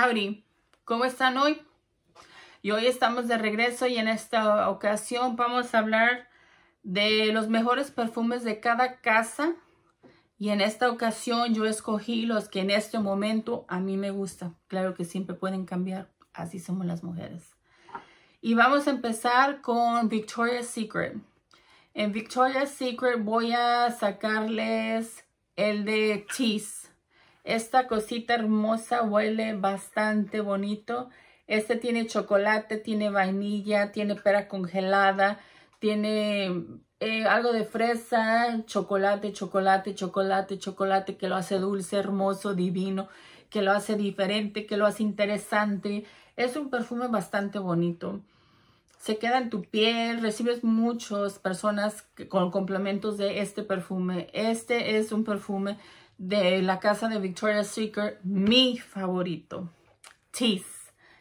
Howdy, ¿cómo están hoy? Y hoy estamos de regreso y en esta ocasión vamos a hablar de los mejores perfumes de cada casa. Y en esta ocasión yo escogí los que en este momento a mí me gustan. Claro que siempre pueden cambiar, así somos las mujeres. Y vamos a empezar con Victoria's Secret. En Victoria's Secret voy a sacarles el de Tease. Esta cosita hermosa huele bastante bonito. Este tiene chocolate, tiene vainilla, tiene pera congelada, tiene eh, algo de fresa, chocolate, chocolate, chocolate, chocolate, que lo hace dulce, hermoso, divino, que lo hace diferente, que lo hace interesante. Es un perfume bastante bonito. Se queda en tu piel, recibes muchas personas con complementos de este perfume. Este es un perfume de la casa de Victoria's Secret, mi favorito, Tease.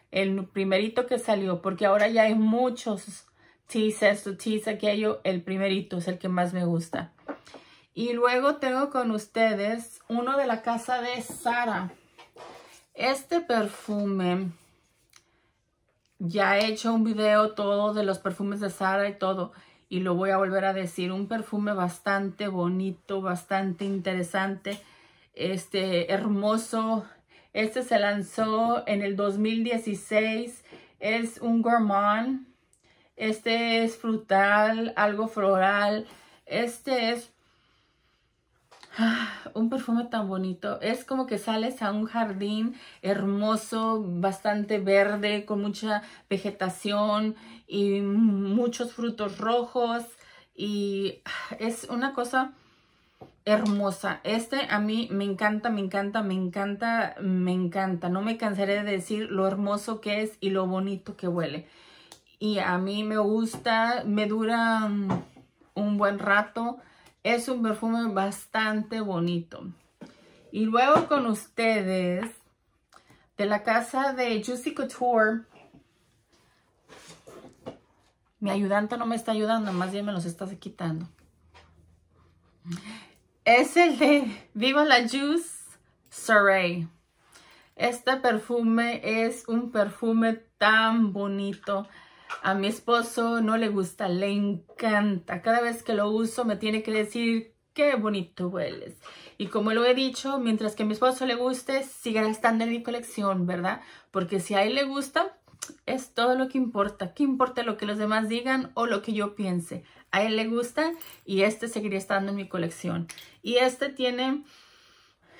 El primerito que salió, porque ahora ya hay muchos tease esto, tease aquello. El primerito es el que más me gusta. Y luego tengo con ustedes uno de la casa de Sara. Este perfume, ya he hecho un video todo de los perfumes de Sara y todo y lo voy a volver a decir, un perfume bastante bonito, bastante interesante, este hermoso. Este se lanzó en el 2016, es un gourmand, este es frutal, algo floral, este es Ah, un perfume tan bonito. Es como que sales a un jardín hermoso, bastante verde, con mucha vegetación y muchos frutos rojos. Y ah, es una cosa hermosa. Este a mí me encanta, me encanta, me encanta, me encanta. No me cansaré de decir lo hermoso que es y lo bonito que huele. Y a mí me gusta, me dura mm, un buen rato. Es un perfume bastante bonito. Y luego con ustedes, de la casa de Juicy Couture. Mi ayudante no me está ayudando, más bien me los está quitando. Es el de Viva la Juice Surrey. Este perfume es un perfume tan bonito. A mi esposo no le gusta, le encanta. Cada vez que lo uso me tiene que decir qué bonito hueles. Y como lo he dicho, mientras que a mi esposo le guste, seguirá estando en mi colección, ¿verdad? Porque si a él le gusta, es todo lo que importa. ¿Qué importa lo que los demás digan o lo que yo piense? A él le gusta y este seguiría estando en mi colección. Y este tiene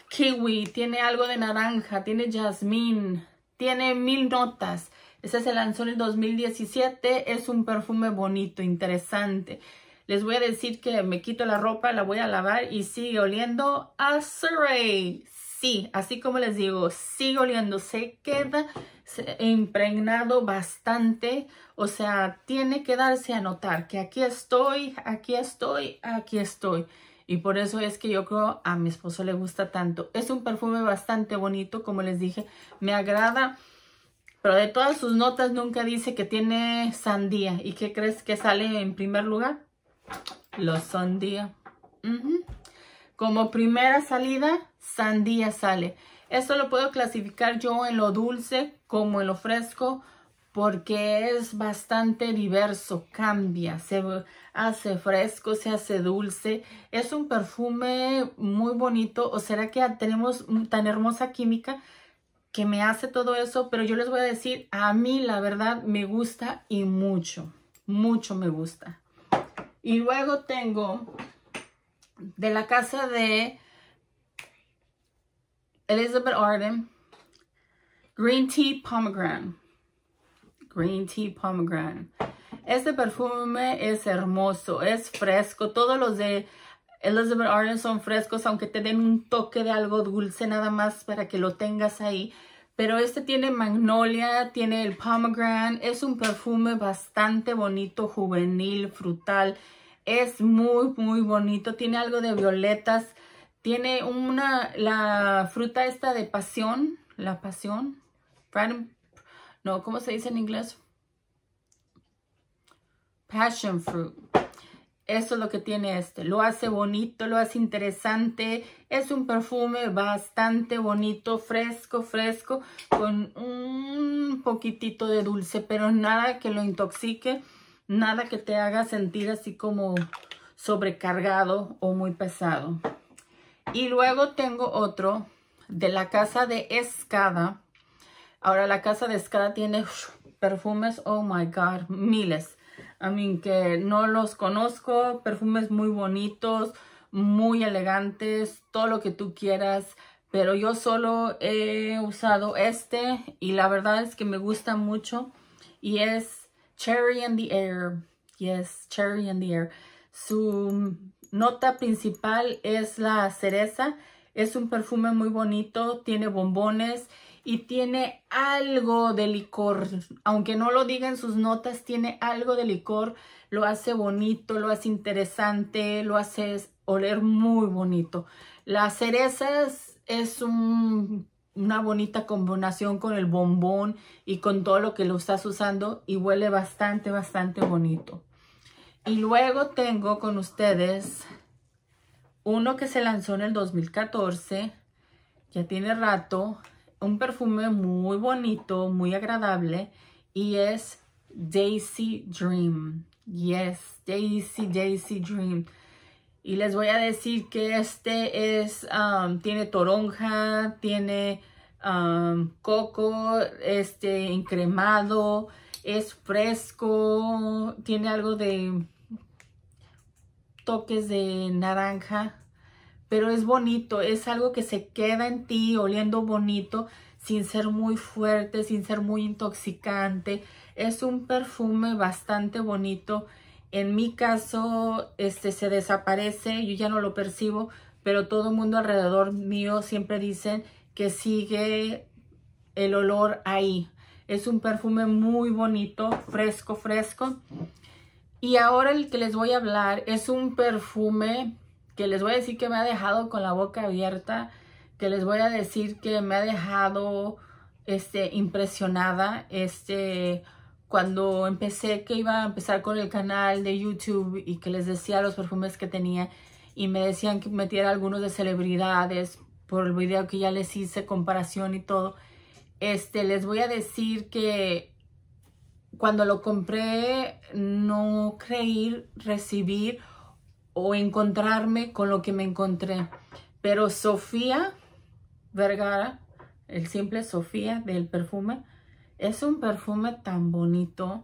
kiwi, tiene algo de naranja, tiene jazmín, tiene mil notas. Este se lanzó en el 2017, es un perfume bonito, interesante. Les voy a decir que me quito la ropa, la voy a lavar y sigue oliendo a Surrey. Sí, así como les digo, sigue oliendo, se queda impregnado bastante, o sea, tiene que darse a notar que aquí estoy, aquí estoy, aquí estoy. Y por eso es que yo creo a mi esposo le gusta tanto. Es un perfume bastante bonito, como les dije, me agrada pero de todas sus notas nunca dice que tiene sandía. ¿Y qué crees que sale en primer lugar? Los sandía. Como primera salida, sandía sale. Esto lo puedo clasificar yo en lo dulce como en lo fresco porque es bastante diverso, cambia, se hace fresco, se hace dulce. Es un perfume muy bonito, o será que tenemos tan hermosa química que me hace todo eso, pero yo les voy a decir, a mí la verdad me gusta y mucho, mucho me gusta. Y luego tengo de la casa de Elizabeth Arden, Green Tea Pomegranate. Green Tea Pomegranate. Este perfume es hermoso, es fresco. Todos los de Elizabeth Arden son frescos, aunque te den un toque de algo dulce nada más para que lo tengas ahí. Pero este tiene magnolia, tiene el pomegranate. Es un perfume bastante bonito, juvenil, frutal. Es muy, muy bonito. Tiene algo de violetas. Tiene una, la fruta esta de pasión. La pasión. No, ¿cómo se dice en inglés? Passion fruit. Eso es lo que tiene este. Lo hace bonito, lo hace interesante. Es un perfume bastante bonito, fresco, fresco, con un poquitito de dulce, pero nada que lo intoxique, nada que te haga sentir así como sobrecargado o muy pesado. Y luego tengo otro de la casa de Escada. Ahora la casa de Escada tiene perfumes, oh my God, miles a mí que no los conozco, perfumes muy bonitos, muy elegantes, todo lo que tú quieras, pero yo solo he usado este y la verdad es que me gusta mucho y es Cherry in the Air. Yes, Cherry in the Air. Su nota principal es la cereza. Es un perfume muy bonito, tiene bombones y tiene algo de licor. Aunque no lo diga en sus notas, tiene algo de licor. Lo hace bonito, lo hace interesante, lo hace oler muy bonito. Las cerezas es una bonita combinación con el bombón y con todo lo que lo estás usando y huele bastante, bastante bonito. Y luego tengo con ustedes uno que se lanzó en el 2014, ya tiene rato, un perfume muy bonito, muy agradable y es Daisy Dream. Yes, Daisy, Daisy Dream. Y les voy a decir que este es, um, tiene toronja, tiene um, coco, este encremado, es fresco, tiene algo de toques de naranja pero es bonito, es algo que se queda en ti oliendo bonito, sin ser muy fuerte, sin ser muy intoxicante. Es un perfume bastante bonito. En mi caso, este se desaparece, yo ya no lo percibo, pero todo el mundo alrededor mío siempre dicen que sigue el olor ahí. Es un perfume muy bonito, fresco, fresco. Y ahora el que les voy a hablar es un perfume que les voy a decir que me ha dejado con la boca abierta, que les voy a decir que me ha dejado este, impresionada. Este, cuando empecé que iba a empezar con el canal de YouTube y que les decía los perfumes que tenía y me decían que metiera algunos de celebridades por el video que ya les hice, comparación y todo. Este, les voy a decir que cuando lo compré no creí recibir o encontrarme con lo que me encontré. Pero Sofía Vergara, el simple Sofía del perfume, es un perfume tan bonito.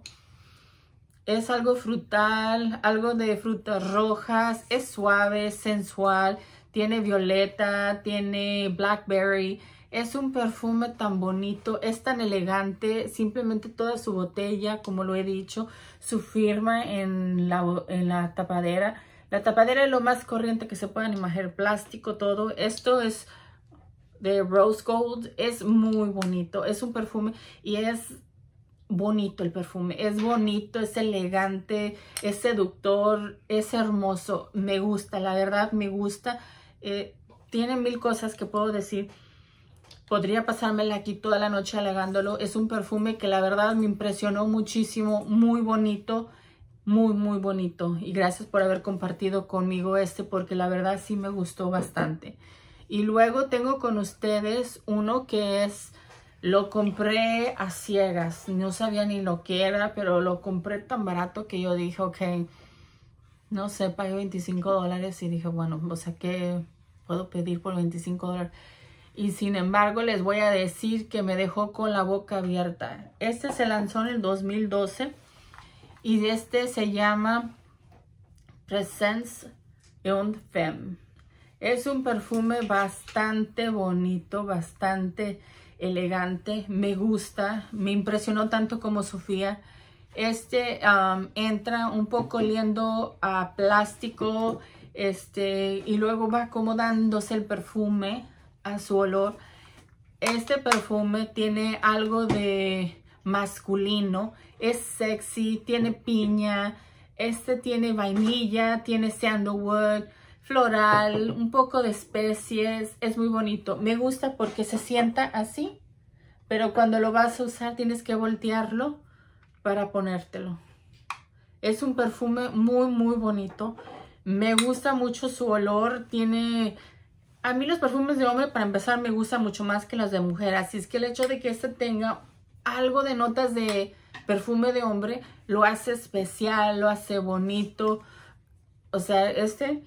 Es algo frutal, algo de frutas rojas, es suave, sensual, tiene violeta, tiene blackberry. Es un perfume tan bonito, es tan elegante, simplemente toda su botella, como lo he dicho, su firma en la, en la tapadera la tapadera es lo más corriente que se puedan imaginar, plástico, todo. Esto es de Rose Gold, es muy bonito, es un perfume y es bonito el perfume, es bonito, es elegante, es seductor, es hermoso, me gusta, la verdad me gusta. Eh, tiene mil cosas que puedo decir. Podría pasármela aquí toda la noche alegándolo, Es un perfume que la verdad me impresionó muchísimo, muy bonito muy, muy bonito. Y gracias por haber compartido conmigo este porque la verdad sí me gustó bastante. Y luego tengo con ustedes uno que es, lo compré a ciegas. No sabía ni lo que era, pero lo compré tan barato que yo dije, ok, no sé, pagué 25 dólares y dije, bueno, o sea, ¿qué puedo pedir por 25 dólares? Y sin embargo, les voy a decir que me dejó con la boca abierta. Este se lanzó en el 2012 y este se llama Presence und Femme. Es un perfume bastante bonito, bastante elegante. Me gusta, me impresionó tanto como Sofía. Este um, entra un poco oliendo a plástico este, y luego va acomodándose el perfume a su olor. Este perfume tiene algo de masculino es sexy, tiene piña, este tiene vainilla, tiene sandalwood, floral, un poco de especies, es muy bonito. Me gusta porque se sienta así, pero cuando lo vas a usar tienes que voltearlo para ponértelo. Es un perfume muy, muy bonito. Me gusta mucho su olor, tiene... A mí los perfumes de hombre, para empezar, me gustan mucho más que los de mujer. Así es que el hecho de que este tenga algo de notas de perfume de hombre, lo hace especial, lo hace bonito. O sea, este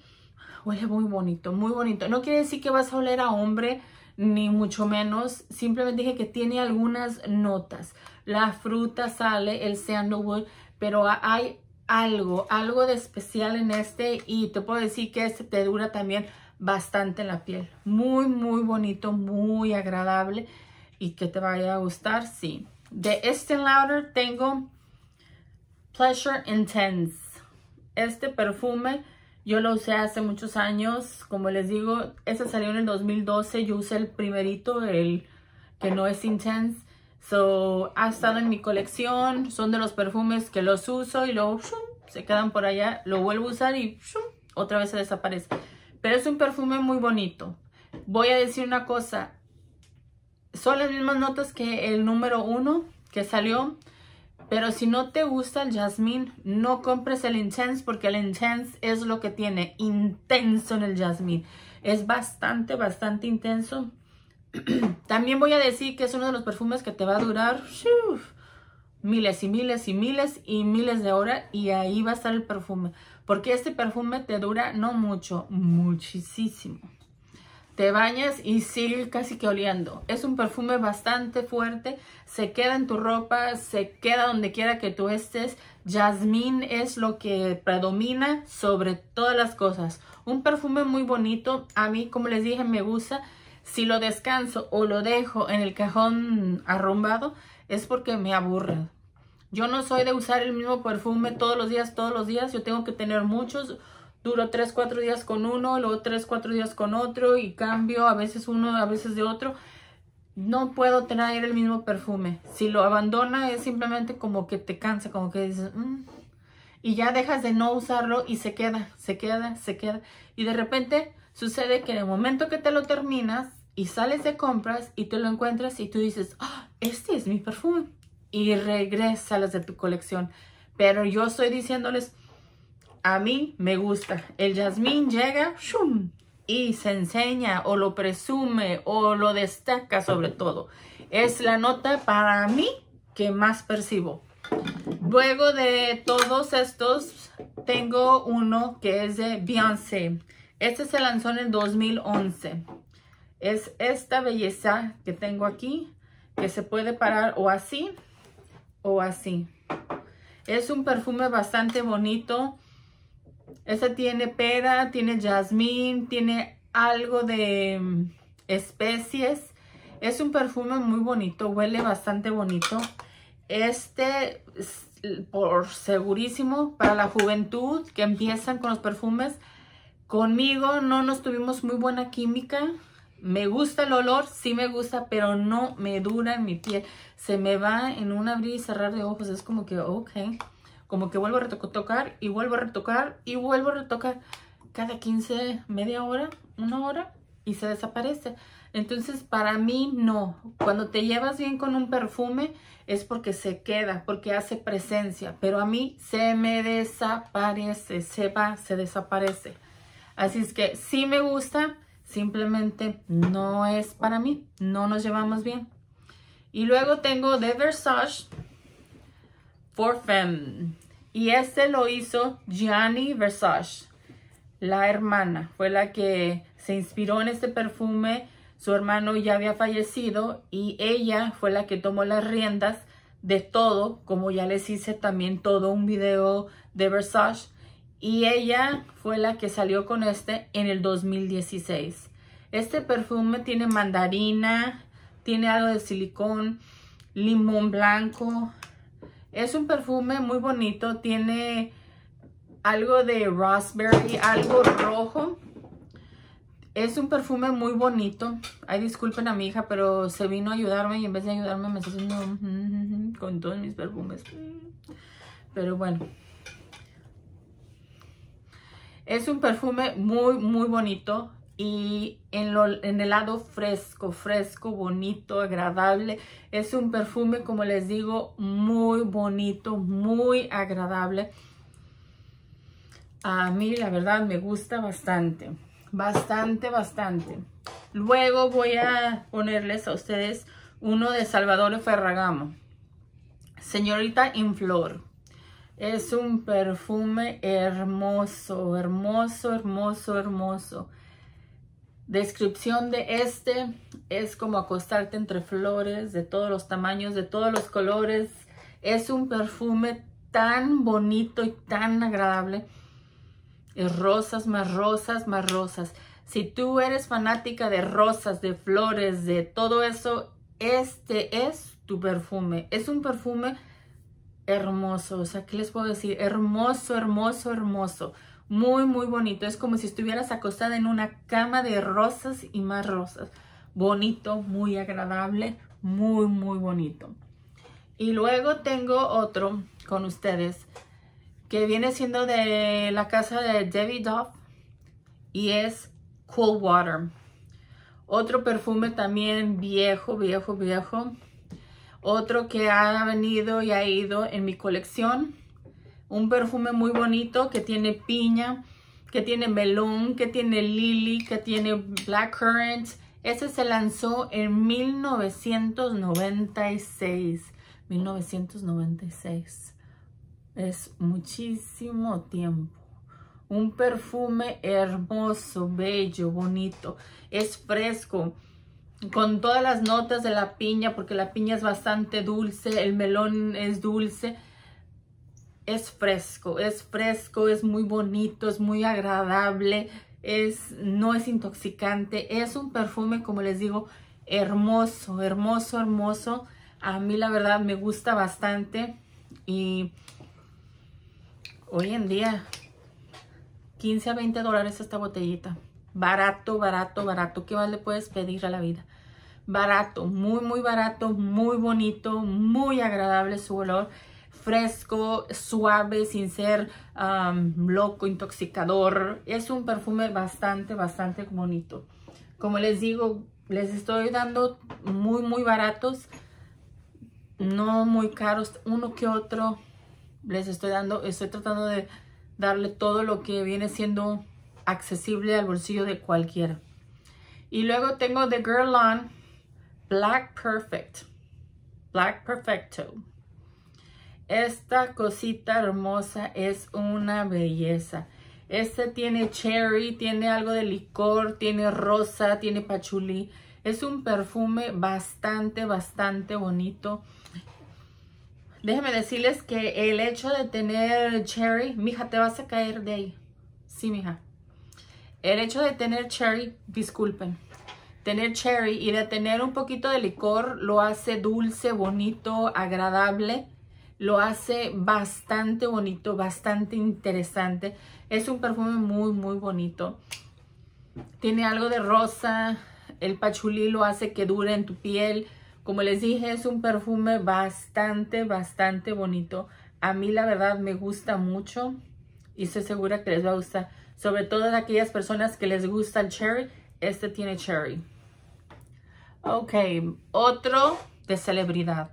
huele muy bonito, muy bonito. No quiere decir que vas a oler a hombre, ni mucho menos. Simplemente dije que tiene algunas notas. La fruta sale, el sandalwood, pero hay algo, algo de especial en este y te puedo decir que este te dura también bastante en la piel. Muy, muy bonito, muy agradable y que te vaya a gustar, sí. De este Lauder tengo Pleasure Intense. Este perfume yo lo usé hace muchos años. Como les digo, ese salió en el 2012. Yo usé el primerito, el que no es Intense. So, ha estado en mi colección. Son de los perfumes que los uso y luego se quedan por allá. Lo vuelvo a usar y otra vez se desaparece. Pero es un perfume muy bonito. Voy a decir una cosa son las mismas notas que el número uno que salió. Pero si no te gusta el jazmín, no compres el intense porque el intense es lo que tiene intenso en el jazmín. Es bastante, bastante intenso. También voy a decir que es uno de los perfumes que te va a durar miles y miles y miles y miles de horas y ahí va a estar el perfume. Porque este perfume te dura no mucho, muchísimo te bañas y sigue casi que oliendo. Es un perfume bastante fuerte, se queda en tu ropa, se queda donde quiera que tú estés. Jazmín es lo que predomina sobre todas las cosas. Un perfume muy bonito, a mí como les dije me gusta. Si lo descanso o lo dejo en el cajón arrumbado es porque me aburre. Yo no soy de usar el mismo perfume todos los días, todos los días. Yo tengo que tener muchos duro 3, 4 días con uno, luego 3, 4 días con otro y cambio a veces uno, a veces de otro. No puedo traer el mismo perfume. Si lo abandona es simplemente como que te cansa, como que dices, mm". y ya dejas de no usarlo y se queda, se queda, se queda. Y de repente sucede que en el momento que te lo terminas y sales de compras y te lo encuentras y tú dices, ah, este es mi perfume. Y regresa a las de tu colección. Pero yo estoy diciéndoles, a mí me gusta. El jazmín llega y se enseña o lo presume o lo destaca sobre todo. Es la nota para mí que más percibo. Luego de todos estos, tengo uno que es de Beyoncé. Este se lanzó en el 2011. Es esta belleza que tengo aquí, que se puede parar o así o así. Es un perfume bastante bonito esta tiene pera, tiene jazmín, tiene algo de mm, especies. Es un perfume muy bonito, huele bastante bonito. Este, por segurísimo, para la juventud que empiezan con los perfumes, conmigo no nos tuvimos muy buena química. Me gusta el olor, sí me gusta, pero no me dura en mi piel. Se me va en un abrir y cerrar de ojos. Es como que, ok como que vuelvo a retocar y vuelvo a retocar y vuelvo a retocar cada 15, media hora, una hora y se desaparece. Entonces, para mí, no. Cuando te llevas bien con un perfume es porque se queda, porque hace presencia. Pero a mí se me desaparece, se va, se desaparece. Así es que sí me gusta, simplemente no es para mí. No nos llevamos bien. Y luego tengo de Versace y este lo hizo Gianni Versace, la hermana. Fue la que se inspiró en este perfume. Su hermano ya había fallecido y ella fue la que tomó las riendas de todo, como ya les hice también todo un video de Versace. Y ella fue la que salió con este en el 2016. Este perfume tiene mandarina, tiene algo de silicón, limón blanco, es un perfume muy bonito, tiene algo de raspberry, algo rojo. Es un perfume muy bonito. Ay, disculpen a mi hija, pero se vino a ayudarme y en vez de ayudarme me está haciendo mm, mm, mm, con todos mis perfumes. Pero bueno. Es un perfume muy, muy bonito y en, el lado fresco, fresco, bonito, agradable. Es un perfume, como les digo, muy bonito, muy agradable. A mí, la verdad, me gusta bastante. Bastante, bastante. Luego voy a ponerles a ustedes uno de Salvador Ferragamo. Señorita Inflor. Es un perfume hermoso, hermoso, hermoso, hermoso. Descripción de este es como acostarte entre flores de todos los tamaños, de todos los colores. Es un perfume tan bonito y tan agradable. Es rosas, más rosas, más rosas. Si tú eres fanática de rosas, de flores, de todo eso, este es tu perfume. Es un perfume hermoso. O sea, ¿qué les puedo decir? Hermoso, hermoso, hermoso muy, muy bonito. Es como si estuvieras acostada en una cama de rosas y más rosas. Bonito, muy agradable, muy, muy bonito. Y luego tengo otro con ustedes que viene siendo de la casa de Debbie Duff y es Cool Water. Otro perfume también viejo, viejo, viejo. Otro que ha venido y ha ido en mi colección un perfume muy bonito que tiene piña, que tiene melón, que tiene lily, que tiene blackcurrant. Ese se lanzó en 1996. 1996. Es muchísimo tiempo. Un perfume hermoso, bello, bonito. Es fresco. Con todas las notas de la piña, porque la piña es bastante dulce, el melón es dulce es fresco, es fresco, es muy bonito, es muy agradable, es, no es intoxicante, es un perfume, como les digo, hermoso, hermoso, hermoso. A mí la verdad me gusta bastante y hoy en día 15 a 20 dólares esta botellita. Barato, barato, barato. ¿Qué más le puedes pedir a la vida? Barato, muy, muy barato, muy bonito, muy agradable su olor fresco, suave, sin ser loco, intoxicador. Es un perfume bastante, bastante bonito. Como les digo, les estoy dando muy, muy baratos. No muy caros, uno que otro. Les estoy dando, estoy tratando de darle todo lo que viene siendo accesible al bolsillo de cualquiera. Y luego tengo de On Black Perfect. Black Perfecto. Esta cosita hermosa es una belleza. Este tiene cherry, tiene algo de licor, tiene rosa, tiene pachulí. Es un perfume bastante, bastante bonito. Déjenme decirles que el hecho de tener cherry, mija, te vas a caer de ahí. Sí, mija. El hecho de tener cherry, disculpen, tener cherry y de tener un poquito de licor lo hace dulce, bonito, agradable lo hace bastante bonito, bastante interesante. Es un perfume muy, muy bonito. Tiene algo de rosa, el pachulí lo hace que dure en tu piel. Como les dije, es un perfume bastante, bastante bonito. A mí la verdad me gusta mucho y estoy segura que les va a gustar. Sobre todo a aquellas personas que les gusta el cherry, este tiene cherry. Ok, otro de celebridad.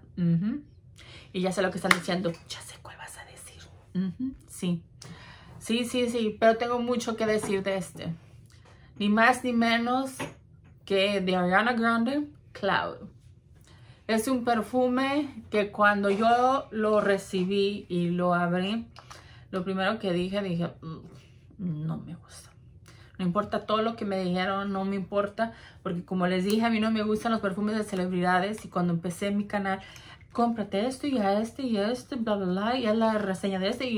Y ya sé lo que están diciendo. Ya sé cuál vas a decir. Sí. Sí, sí, sí. Pero tengo mucho que decir de este. Ni más ni menos que de Ariana Grande, Cloud. Es un perfume que cuando yo lo recibí y lo abrí, lo primero que dije, dije, mm, no me gusta. No importa todo lo que me dijeron, no me importa, porque como les dije, a mí no me gustan los perfumes de celebridades y cuando empecé mi canal cómprate esto y a este y a este, bla, bla, bla, y a la reseña de este.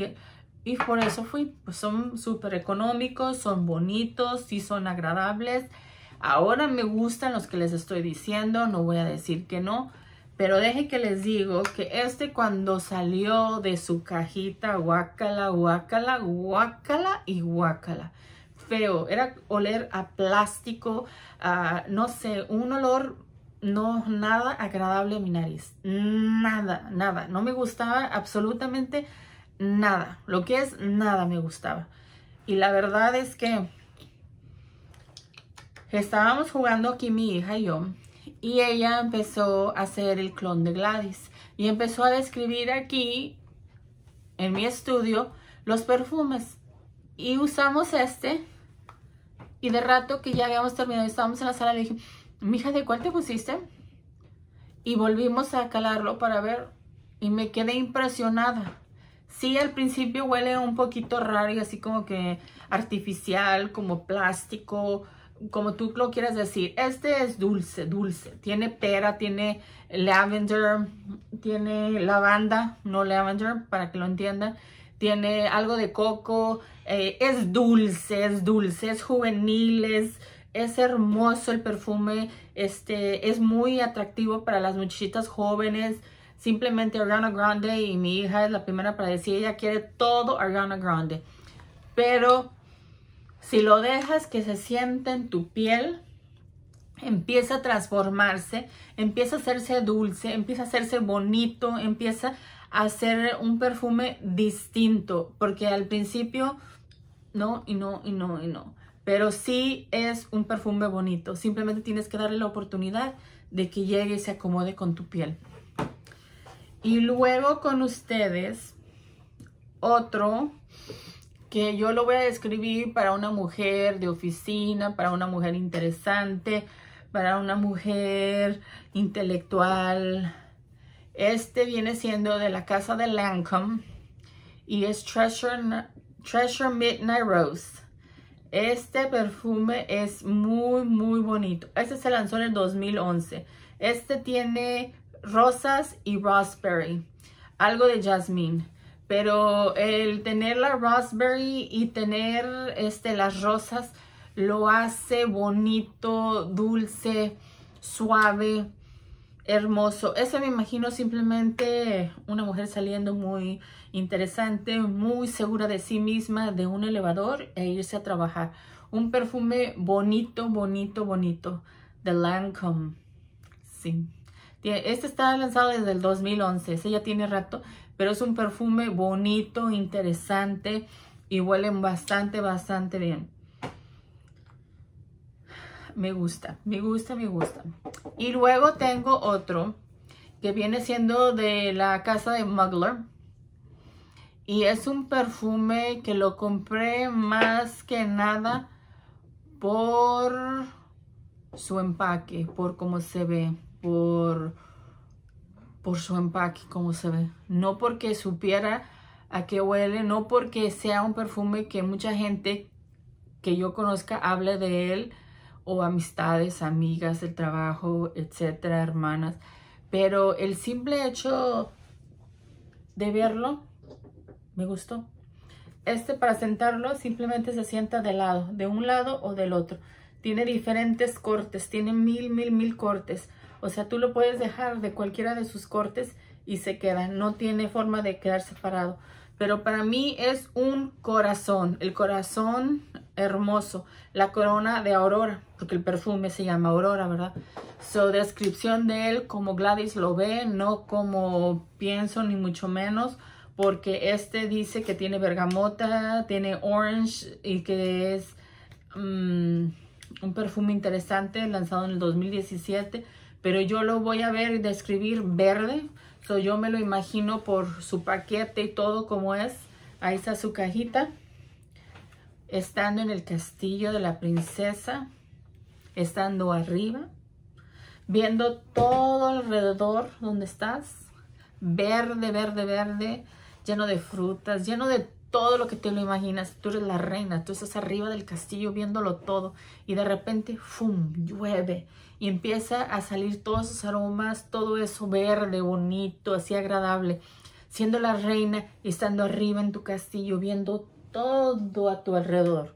Y, por eso fui, pues son súper económicos, son bonitos, sí son agradables. Ahora me gustan los que les estoy diciendo, no voy a decir que no. Pero deje que les digo que este cuando salió de su cajita, guácala, guácala, guácala y guácala. Feo, era oler a plástico, a, no sé, un olor no nada agradable a mi nariz. Nada, nada. No me gustaba absolutamente nada. Lo que es nada me gustaba. Y la verdad es que estábamos jugando aquí mi hija y yo. Y ella empezó a hacer el clon de Gladys. Y empezó a describir aquí, en mi estudio, los perfumes. Y usamos este. Y de rato que ya habíamos terminado, estábamos en la sala, le dije, mija, ¿de cuál te pusiste? Y volvimos a calarlo para ver y me quedé impresionada. Sí, al principio huele un poquito raro y así como que artificial, como plástico, como tú lo quieras decir. Este es dulce, dulce. Tiene pera, tiene lavender, tiene lavanda, no lavender, para que lo entiendan. Tiene algo de coco, eh, es dulce, es dulce, es juvenil, es es hermoso el perfume, este, es muy atractivo para las muchachitas jóvenes. Simplemente Argana Grande y mi hija es la primera para decir, ella quiere todo Argana Grande. Pero si lo dejas que se sienta en tu piel, empieza a transformarse, empieza a hacerse dulce, empieza a hacerse bonito, empieza a hacer un perfume distinto, porque al principio no, y no, y no, y no pero sí es un perfume bonito. Simplemente tienes que darle la oportunidad de que llegue y se acomode con tu piel. Y luego con ustedes, otro que yo lo voy a describir para una mujer de oficina, para una mujer interesante, para una mujer intelectual. Este viene siendo de la casa de Lancome y es Treasure, Treasure Midnight Rose. Este perfume es muy, muy bonito. Este se lanzó en el 2011. Este tiene rosas y raspberry, algo de jasmine. Pero el tener la raspberry y tener este, las rosas lo hace bonito, dulce, suave, hermoso. Eso me imagino simplemente una mujer saliendo muy interesante, muy segura de sí misma, de un elevador e irse a trabajar. Un perfume bonito, bonito, bonito, de Lancome. Sí. Este está lanzado desde el 2011, ese ya tiene rato, pero es un perfume bonito, interesante y huelen bastante, bastante bien. Me gusta, me gusta, me gusta. Y luego tengo otro que viene siendo de la casa de Mugler y es un perfume que lo compré más que nada por su empaque, por cómo se ve, por, por su empaque, cómo se ve. No porque supiera a qué huele, no porque sea un perfume que mucha gente que yo conozca hable de él, o amistades, amigas, el trabajo, etcétera, hermanas. Pero el simple hecho de verlo me gustó. Este para sentarlo simplemente se sienta de lado, de un lado o del otro. Tiene diferentes cortes, tiene mil, mil, mil cortes. O sea, tú lo puedes dejar de cualquiera de sus cortes y se queda. No tiene forma de quedar separado. Pero para mí es un corazón, el corazón hermoso, la corona de Aurora, porque el perfume se llama Aurora, ¿verdad? Su descripción de él como Gladys lo ve, no como pienso ni mucho menos porque este dice que tiene bergamota, tiene orange y que es mm, un perfume interesante lanzado en el 2017, pero yo lo voy a ver y describir verde, yo me lo imagino por su paquete y todo como es, ahí está su cajita, estando en el castillo de la princesa, estando arriba, viendo todo alrededor donde estás, verde, verde, verde, lleno de frutas, lleno de todo lo que te lo imaginas. Tú eres la reina, tú estás arriba del castillo viéndolo todo y de repente, ¡fum!, llueve y empieza a salir todos esos aromas, todo eso verde, bonito, así agradable. Siendo la reina y estando arriba en tu castillo viendo todo a tu alrededor.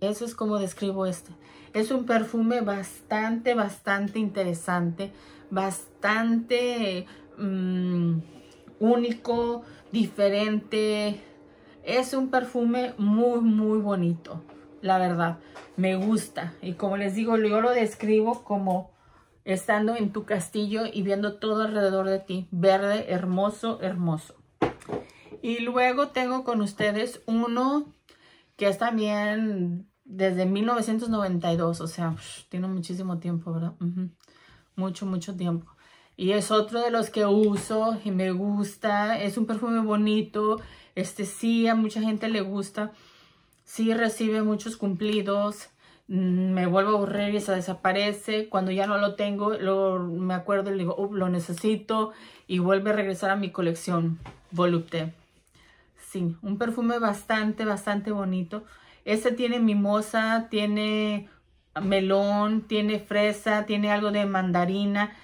Eso es como describo este. Es un perfume bastante, bastante interesante, bastante... Mm, único, diferente. Es un perfume muy, muy bonito, la verdad. Me gusta. Y como les digo, yo lo describo como estando en tu castillo y viendo todo alrededor de ti. Verde, hermoso, hermoso. Y luego tengo con ustedes uno que es también desde 1992. O sea, tiene muchísimo tiempo, ¿verdad? Mucho, mucho tiempo. Y es otro de los que uso y me gusta. Es un perfume bonito. Este sí, a mucha gente le gusta. Sí recibe muchos cumplidos. Mm, me vuelvo a aburrir y se desaparece. Cuando ya no lo tengo, lo, me acuerdo y le digo, lo necesito. Y vuelve a regresar a mi colección. Volupté. Sí, un perfume bastante, bastante bonito. Este tiene mimosa, tiene melón, tiene fresa, tiene algo de mandarina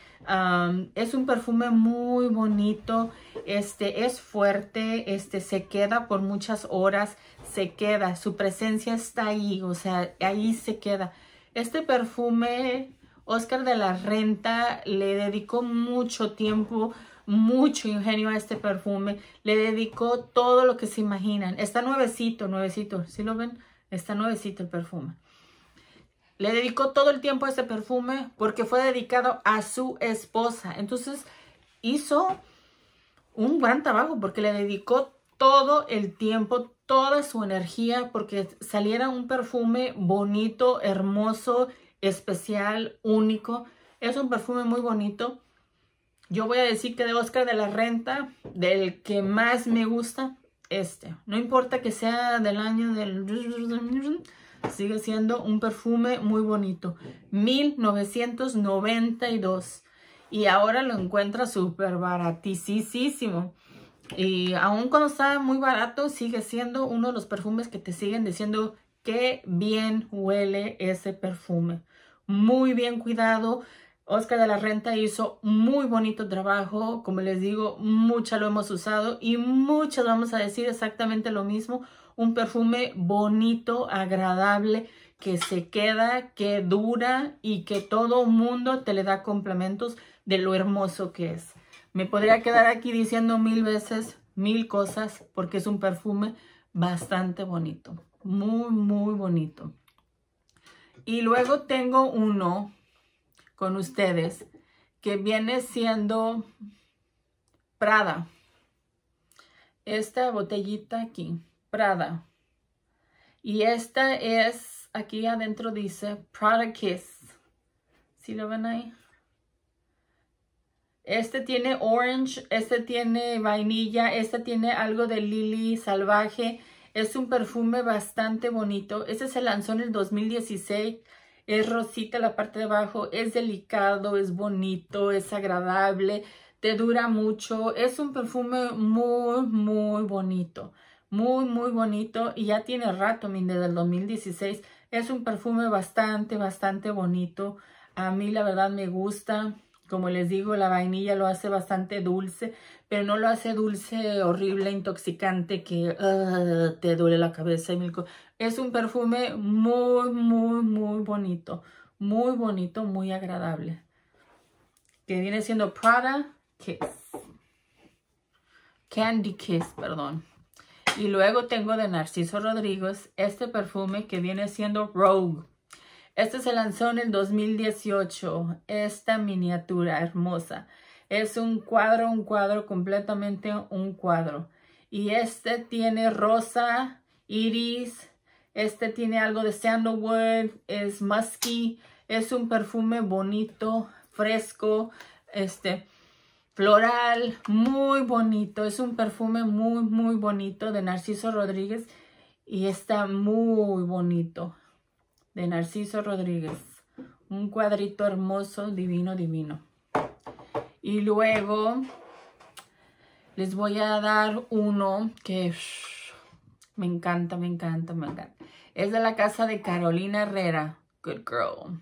es un perfume muy bonito, este es fuerte, este se queda por muchas horas, se queda, su presencia está ahí, o sea, ahí se queda. Este perfume, Oscar de la Renta le dedicó mucho tiempo, mucho ingenio a este perfume, le dedicó todo lo que se imaginan. Está nuevecito, nuevecito, si lo ven? Está nuevecito el perfume. Le dedicó todo el tiempo a ese perfume porque fue dedicado a su esposa. Entonces hizo un gran trabajo porque le dedicó todo el tiempo, toda su energía porque saliera un perfume bonito, hermoso, especial, único. Es un perfume muy bonito. Yo voy a decir que de Oscar de la Renta, del que más me gusta, este. No importa que sea del año del... Sigue siendo un perfume muy bonito. 1992. Y ahora lo encuentra súper baratísimo. Y aún cuando está muy barato, sigue siendo uno de los perfumes que te siguen diciendo qué bien huele ese perfume. Muy bien cuidado. Oscar de la Renta hizo muy bonito trabajo, como les digo, mucha lo hemos usado y muchas vamos a decir exactamente lo mismo un perfume bonito, agradable, que se queda, que dura y que todo mundo te le da complementos de lo hermoso que es. Me podría quedar aquí diciendo mil veces mil cosas porque es un perfume bastante bonito, muy, muy bonito. Y luego tengo uno con ustedes que viene siendo Prada. Esta botellita aquí. Prada. Y esta es, aquí adentro dice Prada Kiss. si lo ven ahí? Este tiene orange, este tiene vainilla, este tiene algo de lily salvaje. Es un perfume bastante bonito. Este se lanzó en el 2016. Es rosita la parte de abajo. Es delicado, es bonito, es agradable. Te dura mucho. Es un perfume muy, muy bonito muy, muy bonito y ya tiene rato, desde el 2016. Es un perfume bastante, bastante bonito. A mí la verdad me gusta. Como les digo, la vainilla lo hace bastante dulce, pero no lo hace dulce, horrible, intoxicante, que ah, te duele la cabeza Es un perfume muy, muy, muy bonito. Muy bonito, muy agradable. Que viene siendo Prada Kiss. Candy Kiss, perdón. Y luego tengo de Narciso Rodríguez este perfume que viene siendo Rogue. Este se lanzó en el 2018, esta miniatura hermosa. Es un cuadro, un cuadro, completamente un cuadro. Y este tiene rosa, iris, este tiene algo de sandalwood, es musky, es un perfume bonito, fresco, este floral, muy bonito. Es un perfume muy, muy bonito de Narciso Rodríguez y está muy bonito de Narciso Rodríguez. Un cuadrito hermoso, divino, divino. Y luego les voy a dar uno que me encanta, me encanta, me encanta. Es de la casa de Carolina Herrera. Good girl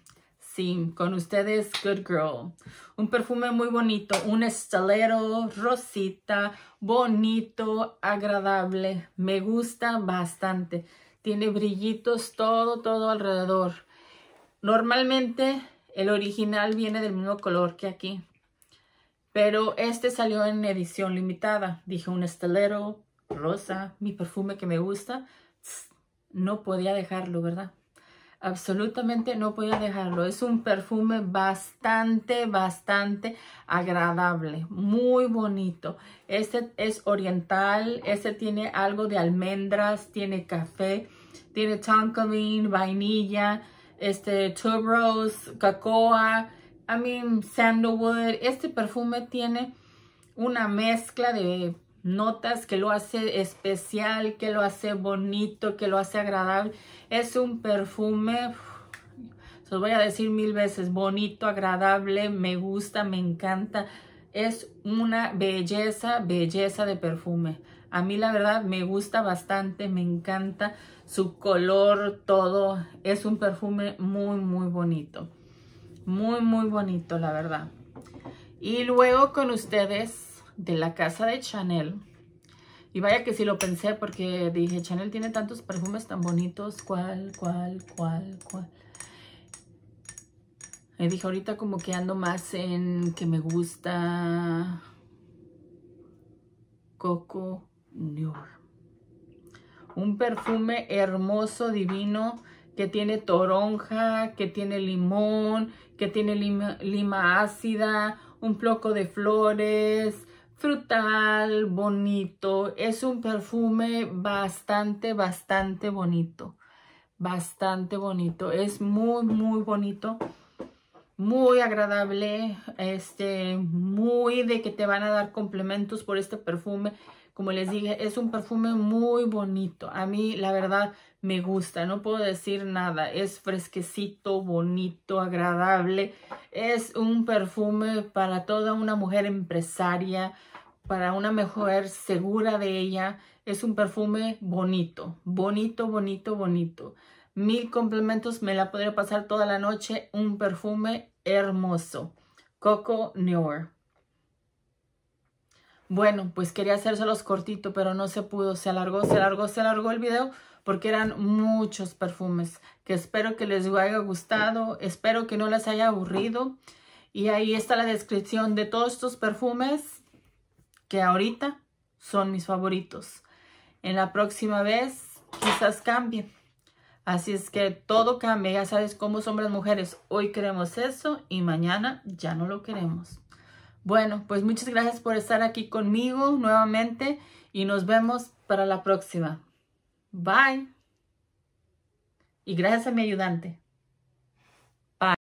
con ustedes, Good Girl. Un perfume muy bonito, un estelero, rosita, bonito, agradable. Me gusta bastante. Tiene brillitos todo, todo alrededor. Normalmente el original viene del mismo color que aquí. Pero este salió en edición limitada. Dije un estelero, rosa, mi perfume que me gusta. No podía dejarlo, ¿verdad? absolutamente no podía dejarlo. Es un perfume bastante, bastante agradable, muy bonito. Este es oriental, este tiene algo de almendras, tiene café, tiene bean, vainilla, este tuberose, cacoa, I mean sandalwood. Este perfume tiene una mezcla de notas que lo hace especial, que lo hace bonito, que lo hace agradable. Es un perfume, se los voy a decir mil veces, bonito, agradable, me gusta, me encanta. Es una belleza, belleza de perfume. A mí la verdad me gusta bastante, me encanta su color, todo. Es un perfume muy, muy bonito. Muy, muy bonito, la verdad. Y luego con ustedes de la casa de Chanel. Y vaya que si lo pensé porque dije, Chanel tiene tantos perfumes tan bonitos, ¿cuál, cuál, cuál, cuál? Y dije, ahorita como que ando más en que me gusta Coco Noir. Un perfume hermoso, divino, que tiene toronja, que tiene limón, que tiene lima, ácida, un ploco de flores, frutal, bonito. Es un perfume bastante, bastante bonito. Bastante bonito. Es muy, muy bonito. Muy agradable. Este, muy de que te van a dar complementos por este perfume. Como les dije, es un perfume muy bonito. A mí, la verdad, me gusta. No puedo decir nada. Es fresquecito, bonito, agradable. Es un perfume para toda una mujer empresaria, para una mujer segura de ella. Es un perfume bonito, bonito, bonito, bonito. Mil complementos, me la podría pasar toda la noche. Un perfume hermoso. Coco Noir. Bueno, pues quería hacérselos cortito, pero no se pudo. Se alargó, se alargó, se alargó el video porque eran muchos perfumes que espero que les haya gustado, espero que no les haya aburrido. Y ahí está la descripción de todos estos perfumes que ahorita son mis favoritos. En la próxima vez quizás cambie. Así es que todo cambia, ya sabes cómo son las mujeres. Hoy queremos eso y mañana ya no lo queremos. Bueno, pues muchas gracias por estar aquí conmigo nuevamente y nos vemos para la próxima. Bye. Y gracias a mi ayudante.